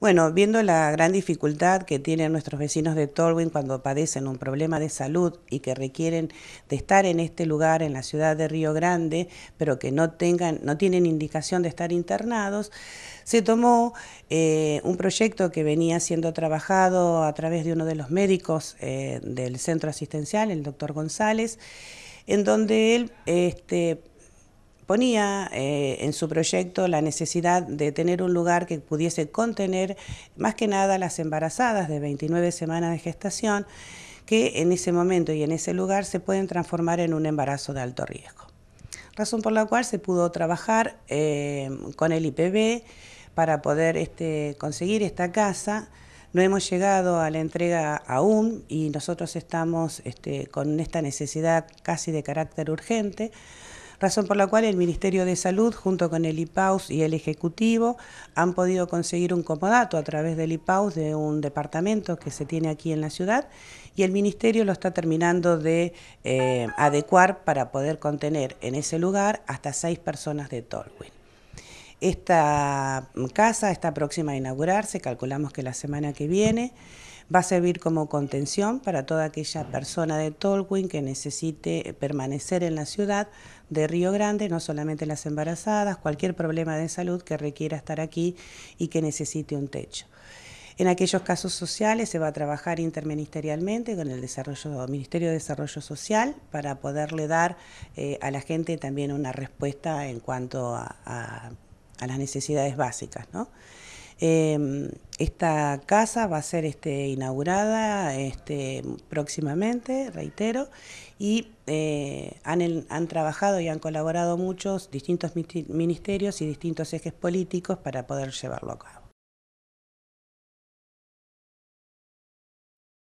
Bueno, viendo la gran dificultad que tienen nuestros vecinos de Tolwyn cuando padecen un problema de salud y que requieren de estar en este lugar, en la ciudad de Río Grande, pero que no, tengan, no tienen indicación de estar internados, se tomó eh, un proyecto que venía siendo trabajado a través de uno de los médicos eh, del centro asistencial, el doctor González, en donde él este, ponía eh, en su proyecto la necesidad de tener un lugar que pudiese contener más que nada las embarazadas de 29 semanas de gestación, que en ese momento y en ese lugar se pueden transformar en un embarazo de alto riesgo. Razón por la cual se pudo trabajar eh, con el IPB para poder este, conseguir esta casa. No hemos llegado a la entrega aún y nosotros estamos este, con esta necesidad casi de carácter urgente razón por la cual el Ministerio de Salud, junto con el IPAUS y el Ejecutivo, han podido conseguir un comodato a través del IPAUS de un departamento que se tiene aquí en la ciudad y el Ministerio lo está terminando de eh, adecuar para poder contener en ese lugar hasta seis personas de Tolwyn. Esta casa está próxima a inaugurarse, calculamos que la semana que viene. Va a servir como contención para toda aquella persona de Tolkien que necesite permanecer en la ciudad de Río Grande, no solamente las embarazadas, cualquier problema de salud que requiera estar aquí y que necesite un techo. En aquellos casos sociales se va a trabajar interministerialmente con el desarrollo, Ministerio de Desarrollo Social para poderle dar eh, a la gente también una respuesta en cuanto a, las necesidades básicas. Em, esta casa va a ser este, inaugurada este, próximamente, reitero, y eh, han, trabajado y han colaborado muchos distintos ministerios y distintos ejes políticos para poder llevarlo a cabo.